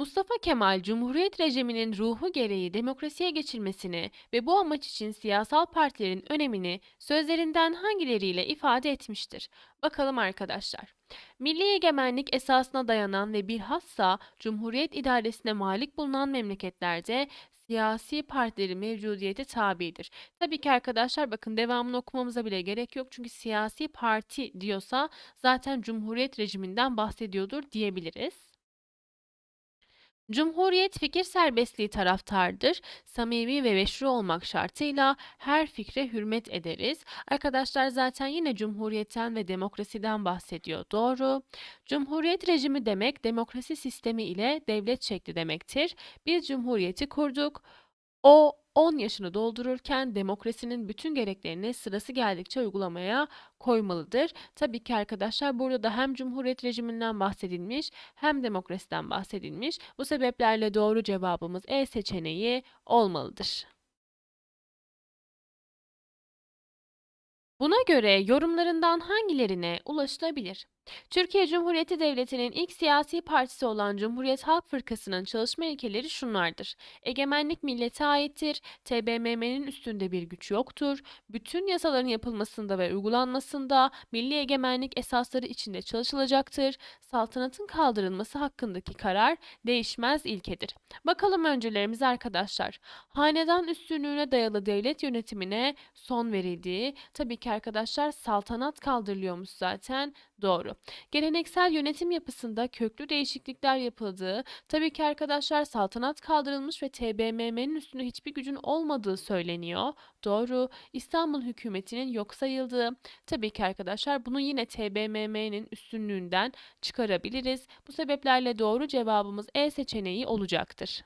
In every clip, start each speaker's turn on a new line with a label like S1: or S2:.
S1: Mustafa Kemal, Cumhuriyet rejiminin ruhu gereği demokrasiye geçilmesini ve bu amaç için siyasal partilerin önemini sözlerinden hangileriyle ifade etmiştir? Bakalım arkadaşlar. Milli egemenlik esasına dayanan ve bilhassa Cumhuriyet idaresine malik bulunan memleketlerde siyasi partilerin mevcudiyete tabidir. Tabii ki arkadaşlar bakın devamını okumamıza bile gerek yok. Çünkü siyasi parti diyorsa zaten Cumhuriyet rejiminden bahsediyordur diyebiliriz. Cumhuriyet fikir serbestliği taraftardır. Samimi ve meşru olmak şartıyla her fikre hürmet ederiz. Arkadaşlar zaten yine cumhuriyetten ve demokrasiden bahsediyor. Doğru. Cumhuriyet rejimi demek demokrasi sistemi ile devlet şekli demektir. Biz cumhuriyeti kurduk. O 10 yaşını doldururken demokrasinin bütün gereklerini sırası geldikçe uygulamaya koymalıdır. Tabii ki arkadaşlar burada da hem cumhuriyet rejiminden bahsedilmiş hem demokrasiden bahsedilmiş. Bu sebeplerle doğru cevabımız E seçeneği olmalıdır. Buna göre yorumlarından hangilerine ulaşılabilir? Türkiye Cumhuriyeti Devleti'nin ilk siyasi partisi olan Cumhuriyet Halk Fırkası'nın çalışma ilkeleri şunlardır. Egemenlik millete aittir, TBMM'nin üstünde bir güç yoktur, bütün yasaların yapılmasında ve uygulanmasında milli egemenlik esasları içinde çalışılacaktır, saltanatın kaldırılması hakkındaki karar değişmez ilkedir. Bakalım öncelerimiz arkadaşlar. Hanedan üstünlüğüne dayalı devlet yönetimine son verildiği, tabii ki arkadaşlar saltanat kaldırılıyormuş zaten, Doğru. Geleneksel yönetim yapısında köklü değişiklikler yapıldığı, tabii ki arkadaşlar saltanat kaldırılmış ve TBMM'nin üstünde hiçbir gücün olmadığı söyleniyor. Doğru. İstanbul hükümetinin yok sayıldığı, tabii ki arkadaşlar bunu yine TBMM'nin üstünlüğünden çıkarabiliriz. Bu sebeplerle doğru cevabımız E seçeneği olacaktır.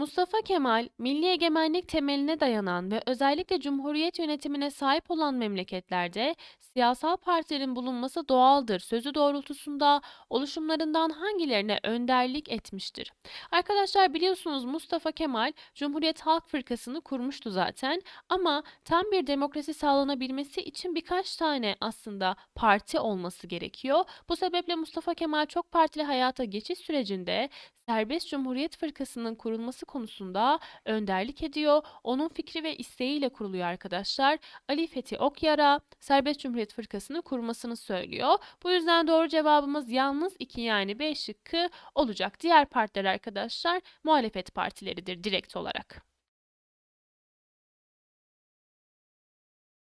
S1: Mustafa Kemal, milli egemenlik temeline dayanan ve özellikle cumhuriyet yönetimine sahip olan memleketlerde siyasal partilerin bulunması doğaldır sözü doğrultusunda oluşumlarından hangilerine önderlik etmiştir? Arkadaşlar biliyorsunuz Mustafa Kemal Cumhuriyet Halk Fırkası'nı kurmuştu zaten ama tam bir demokrasi sağlanabilmesi için birkaç tane aslında parti olması gerekiyor. Bu sebeple Mustafa Kemal çok partili hayata geçiş sürecinde Serbest Cumhuriyet Fırkası'nın kurulması konusunda önderlik ediyor. Onun fikri ve isteğiyle kuruluyor arkadaşlar. Ali Fethi Okyar'a Serbest Cumhuriyet Fırkası'nı kurmasını söylüyor. Bu yüzden doğru cevabımız yalnız 2 yani 5 şıkkı olacak. Diğer partiler arkadaşlar muhalefet partileridir direkt olarak.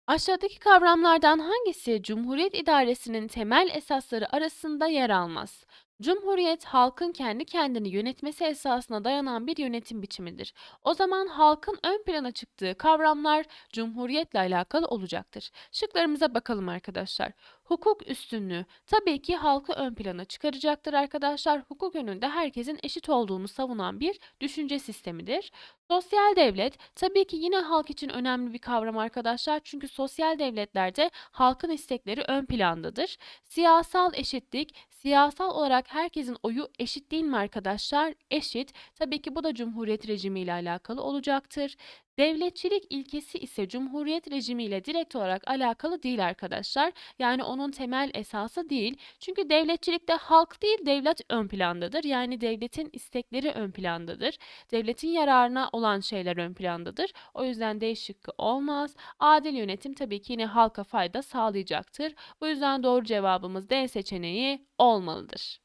S1: Aşağıdaki kavramlardan hangisi Cumhuriyet idaresinin temel esasları arasında yer almaz? Cumhuriyet halkın kendi kendini yönetmesi esasına dayanan bir yönetim biçimidir. O zaman halkın ön plana çıktığı kavramlar cumhuriyetle alakalı olacaktır. Şıklarımıza bakalım arkadaşlar hukuk üstünlüğü tabii ki halkı ön plana çıkaracaktır arkadaşlar. Hukuk önünde herkesin eşit olduğunu savunan bir düşünce sistemidir. Sosyal devlet tabii ki yine halk için önemli bir kavram arkadaşlar. Çünkü sosyal devletlerde halkın istekleri ön plandadır. Siyasal eşitlik, siyasal olarak herkesin oyu eşit değil mi arkadaşlar? Eşit. Tabii ki bu da cumhuriyet rejimiyle alakalı olacaktır. Devletçilik ilkesi ise Cumhuriyet rejimiyle direkt olarak alakalı değil arkadaşlar. Yani onun temel esası değil. Çünkü devletçilikte halk değil devlet ön plandadır. Yani devletin istekleri ön plandadır. Devletin yararına olan şeyler ön plandadır. O yüzden değişiklik olmaz. Adil yönetim tabii ki yine halka fayda sağlayacaktır. Bu yüzden doğru cevabımız D seçeneği olmalıdır.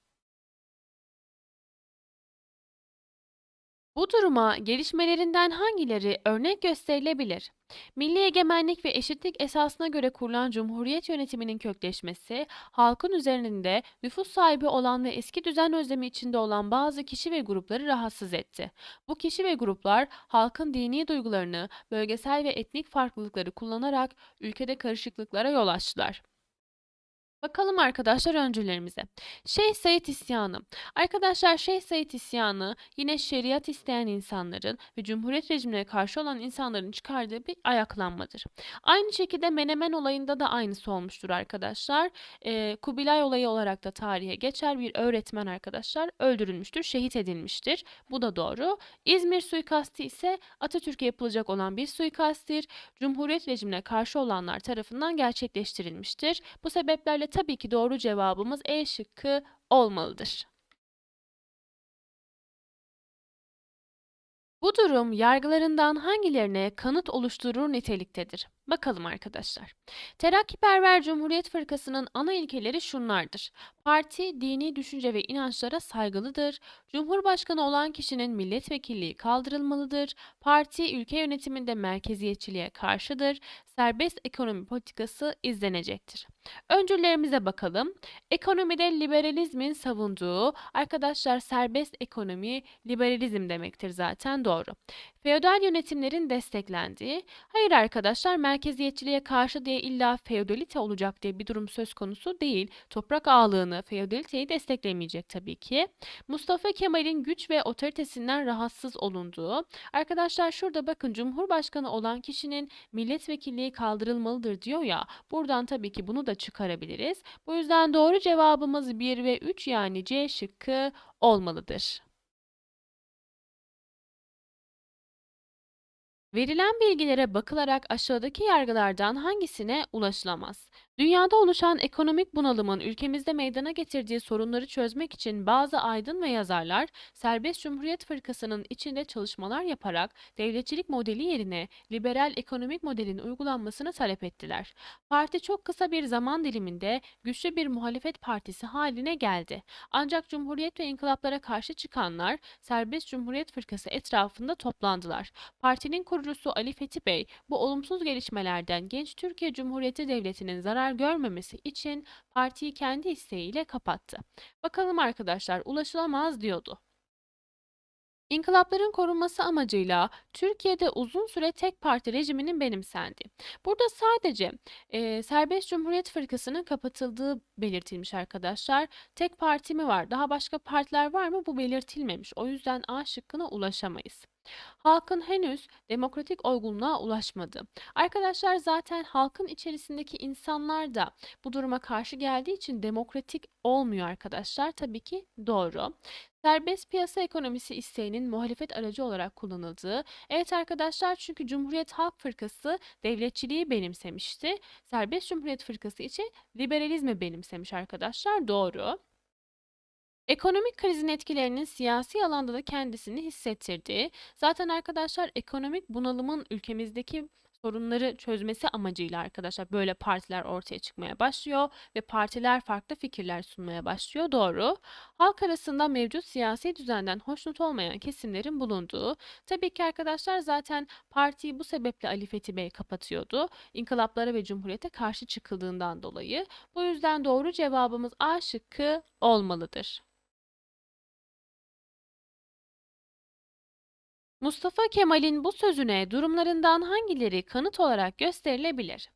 S1: Bu duruma gelişmelerinden hangileri örnek gösterilebilir? Milli egemenlik ve eşitlik esasına göre kurulan cumhuriyet yönetiminin kökleşmesi, halkın üzerinde nüfus sahibi olan ve eski düzen özlemi içinde olan bazı kişi ve grupları rahatsız etti. Bu kişi ve gruplar halkın dini duygularını, bölgesel ve etnik farklılıkları kullanarak ülkede karışıklıklara yol açtılar. Bakalım arkadaşlar öncülerimize. Şeyh Said isyanı. Arkadaşlar Şeyh Said isyanı yine şeriat isteyen insanların ve Cumhuriyet rejimine karşı olan insanların çıkardığı bir ayaklanmadır. Aynı şekilde Menemen olayında da aynısı olmuştur arkadaşlar. E, Kubilay olayı olarak da tarihe geçer bir öğretmen arkadaşlar öldürülmüştür, şehit edilmiştir. Bu da doğru. İzmir suikasti ise Atatürk'e yapılacak olan bir suikasttir. Cumhuriyet rejimine karşı olanlar tarafından gerçekleştirilmiştir. Bu sebeplerle tabii ki doğru cevabımız E şıkkı olmalıdır. Bu durum yargılarından hangilerine kanıt oluşturur niteliktedir? Bakalım arkadaşlar. Terakkiperver Cumhuriyet Fırkası'nın ana ilkeleri şunlardır. Parti, dini düşünce ve inançlara saygılıdır. Cumhurbaşkanı olan kişinin milletvekilliği kaldırılmalıdır. Parti, ülke yönetiminde merkeziyetçiliğe karşıdır. Serbest ekonomi politikası izlenecektir. Öncülerimize bakalım. Ekonomide liberalizmin savunduğu arkadaşlar serbest ekonomi liberalizm demektir zaten doğru. Feodal yönetimlerin desteklendiği, hayır arkadaşlar merkeziyetçiliğe karşı diye illa feodalite olacak diye bir durum söz konusu değil. Toprak ağlığını feodaliteyi desteklemeyecek tabii ki. Mustafa Kemal'in güç ve otoritesinden rahatsız olunduğu, arkadaşlar şurada bakın Cumhurbaşkanı olan kişinin milletvekilliği kaldırılmalıdır diyor ya, buradan tabii ki bunu da çıkarabiliriz. Bu yüzden doğru cevabımız 1 ve 3 yani C şıkkı olmalıdır. Verilen bilgilere bakılarak aşağıdaki yargılardan hangisine ulaşılamaz? Dünyada oluşan ekonomik bunalımın ülkemizde meydana getirdiği sorunları çözmek için bazı aydın ve yazarlar serbest cumhuriyet fırkasının içinde çalışmalar yaparak devletçilik modeli yerine liberal ekonomik modelin uygulanmasını talep ettiler. Parti çok kısa bir zaman diliminde güçlü bir muhalefet partisi haline geldi. Ancak cumhuriyet ve inkılaplara karşı çıkanlar serbest cumhuriyet fırkası etrafında toplandılar. Partinin kurucusu Ali Fethi Bey bu olumsuz gelişmelerden genç Türkiye Cumhuriyeti Devleti'nin zarar zarar görmemesi için partiyi kendi isteğiyle kapattı. Bakalım arkadaşlar ulaşılamaz diyordu. İnkılapların korunması amacıyla Türkiye'de uzun süre tek parti rejiminin benimsendi. Burada sadece e, Serbest Cumhuriyet Fırkası'nın kapatıldığı belirtilmiş arkadaşlar. Tek parti mi var? Daha başka partiler var mı? Bu belirtilmemiş. O yüzden A şıkkına ulaşamayız. Halkın henüz demokratik olgunluğa ulaşmadı. Arkadaşlar zaten halkın içerisindeki insanlar da bu duruma karşı geldiği için demokratik olmuyor arkadaşlar. Tabii ki doğru. Serbest piyasa ekonomisi isteğinin muhalefet aracı olarak kullanıldığı, evet arkadaşlar çünkü Cumhuriyet Halk Fırkası devletçiliği benimsemişti. Serbest Cumhuriyet Fırkası için liberalizmi benimsemiş arkadaşlar doğru. Ekonomik krizin etkilerinin siyasi alanda da kendisini hissettirdiği, zaten arkadaşlar ekonomik bunalımın ülkemizdeki sorunları çözmesi amacıyla arkadaşlar böyle partiler ortaya çıkmaya başlıyor ve partiler farklı fikirler sunmaya başlıyor. Doğru. Halk arasında mevcut siyasi düzenden hoşnut olmayan kesimlerin bulunduğu. Tabii ki arkadaşlar zaten partiyi bu sebeple Ali Fethi Bey kapatıyordu. İnkılaplara ve cumhuriyete karşı çıkıldığından dolayı. Bu yüzden doğru cevabımız A şıkkı olmalıdır. Mustafa Kemal'in bu sözüne durumlarından hangileri kanıt olarak gösterilebilir?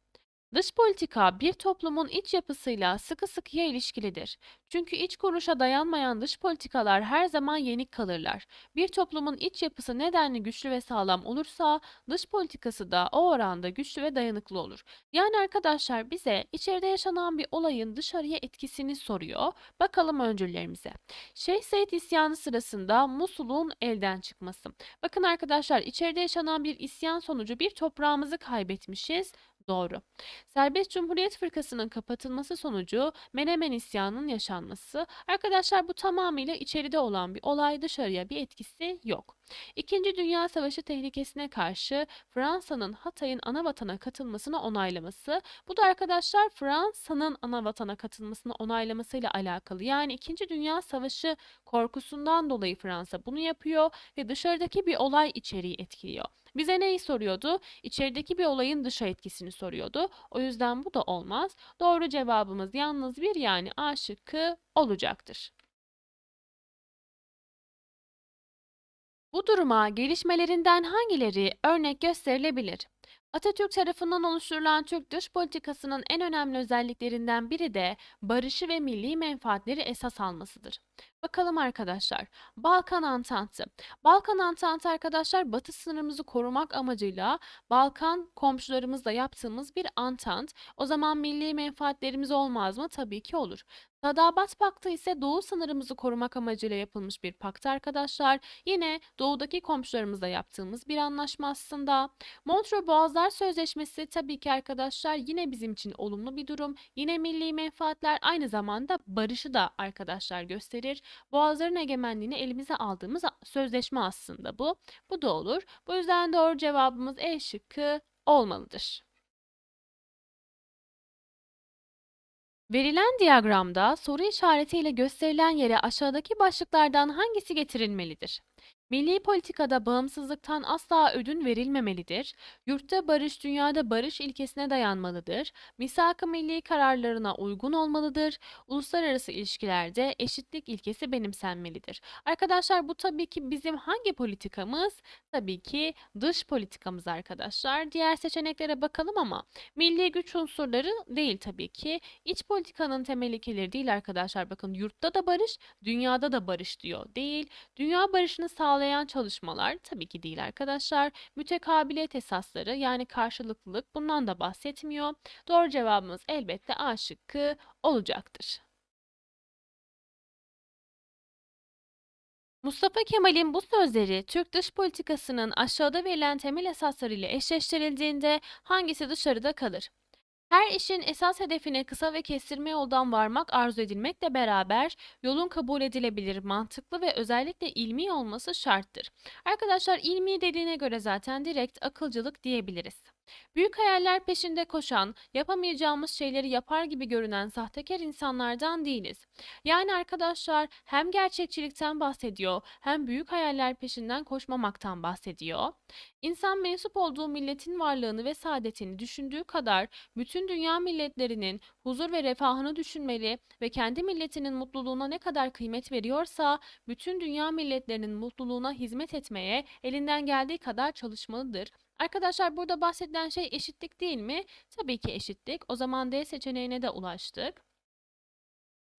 S1: Dış politika bir toplumun iç yapısıyla sıkı sıkıya ilişkilidir. Çünkü iç kuruluşa dayanmayan dış politikalar her zaman yenik kalırlar. Bir toplumun iç yapısı nedenli güçlü ve sağlam olursa dış politikası da o oranda güçlü ve dayanıklı olur. Yani arkadaşlar bize içeride yaşanan bir olayın dışarıya etkisini soruyor. Bakalım öncüllerimize. Şeyh Said isyanı sırasında Musul'un elden çıkması. Bakın arkadaşlar içeride yaşanan bir isyan sonucu bir toprağımızı kaybetmişiz Doğru. Serbest Cumhuriyet Fırkası'nın kapatılması sonucu Menemen isyanının yaşanması, arkadaşlar bu tamamıyla içeride olan bir olay dışarıya bir etkisi yok. İkinci Dünya Savaşı tehlikesine karşı Fransa'nın Hatay'ın ana vatana katılmasını onaylaması, bu da arkadaşlar Fransa'nın ana vatana katılmasını onaylamasıyla alakalı. Yani İkinci Dünya Savaşı korkusundan dolayı Fransa bunu yapıyor ve dışarıdaki bir olay içeriği etkiliyor. Bize neyi soruyordu? İçerideki bir olayın dışa etkisini soruyordu. O yüzden bu da olmaz. Doğru cevabımız yalnız bir yani A şıkkı olacaktır. Bu duruma gelişmelerinden hangileri örnek gösterilebilir? Atatürk tarafından oluşturulan Türk dış politikasının en önemli özelliklerinden biri de barışı ve milli menfaatleri esas almasıdır. Bakalım arkadaşlar. Balkan Antantı. Balkan Antantı arkadaşlar batı sınırımızı korumak amacıyla Balkan komşularımızla yaptığımız bir antant. O zaman milli menfaatlerimiz olmaz mı? Tabii ki olur. Sadabat Paktı ise doğu sınırımızı korumak amacıyla yapılmış bir paktı arkadaşlar. Yine doğudaki komşularımızla yaptığımız bir anlaşma aslında. Montreux Boğazlar Sözleşmesi tabii ki arkadaşlar yine bizim için olumlu bir durum. Yine milli menfaatler aynı zamanda barışı da arkadaşlar gösterir. Boğazların egemenliğini elimize aldığımız sözleşme aslında bu. Bu da olur. Bu yüzden doğru cevabımız E şıkkı olmalıdır. Verilen diyagramda soru işaretiyle gösterilen yere aşağıdaki başlıklardan hangisi getirilmelidir? Milli politikada bağımsızlıktan asla ödün verilmemelidir. Yurtta barış, dünyada barış ilkesine dayanmalıdır. Misak-ı milli kararlarına uygun olmalıdır. Uluslararası ilişkilerde eşitlik ilkesi benimsenmelidir. Arkadaşlar bu tabii ki bizim hangi politikamız? Tabii ki dış politikamız arkadaşlar. Diğer seçeneklere bakalım ama milli güç unsurları değil tabii ki. İç politikanın temel ilkeleri değil arkadaşlar. Bakın yurtta da barış, dünyada da barış diyor. Değil. Dünya barışını sağlayan sağlayan çalışmalar tabii ki değil arkadaşlar. Mütekabiliyet esasları yani karşılıklılık bundan da bahsetmiyor. Doğru cevabımız elbette A şıkkı olacaktır. Mustafa Kemal'in bu sözleri Türk dış politikasının aşağıda verilen temel ile eşleştirildiğinde hangisi dışarıda kalır? Her işin esas hedefine kısa ve kestirme yoldan varmak arzu edilmekle beraber yolun kabul edilebilir, mantıklı ve özellikle ilmi olması şarttır. Arkadaşlar ilmi dediğine göre zaten direkt akılcılık diyebiliriz. Büyük hayaller peşinde koşan, yapamayacağımız şeyleri yapar gibi görünen sahtekar insanlardan değiliz. Yani arkadaşlar hem gerçekçilikten bahsediyor, hem büyük hayaller peşinden koşmamaktan bahsediyor. İnsan mensup olduğu milletin varlığını ve saadetini düşündüğü kadar bütün dünya milletlerinin huzur ve refahını düşünmeli ve kendi milletinin mutluluğuna ne kadar kıymet veriyorsa bütün dünya milletlerinin mutluluğuna hizmet etmeye elinden geldiği kadar çalışmalıdır Arkadaşlar burada bahsedilen şey eşitlik değil mi? Tabii ki eşitlik. O zaman D seçeneğine de ulaştık.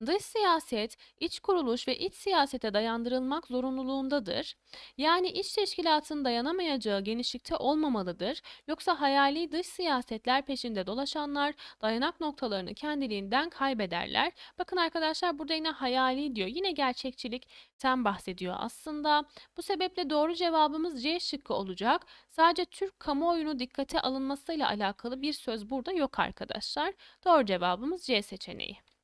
S1: Dış siyaset, iç kuruluş ve iç siyasete dayandırılmak zorunluluğundadır. Yani iç teşkilatın dayanamayacağı genişlikte olmamalıdır. Yoksa hayali dış siyasetler peşinde dolaşanlar dayanak noktalarını kendiliğinden kaybederler. Bakın arkadaşlar burada yine hayali diyor. Yine gerçekçilikten bahsediyor aslında. Bu sebeple doğru cevabımız C şıkkı olacak. Sadece Türk kamuoyunu dikkate alınmasıyla alakalı bir söz burada yok arkadaşlar. Doğru cevabımız C seçeneği.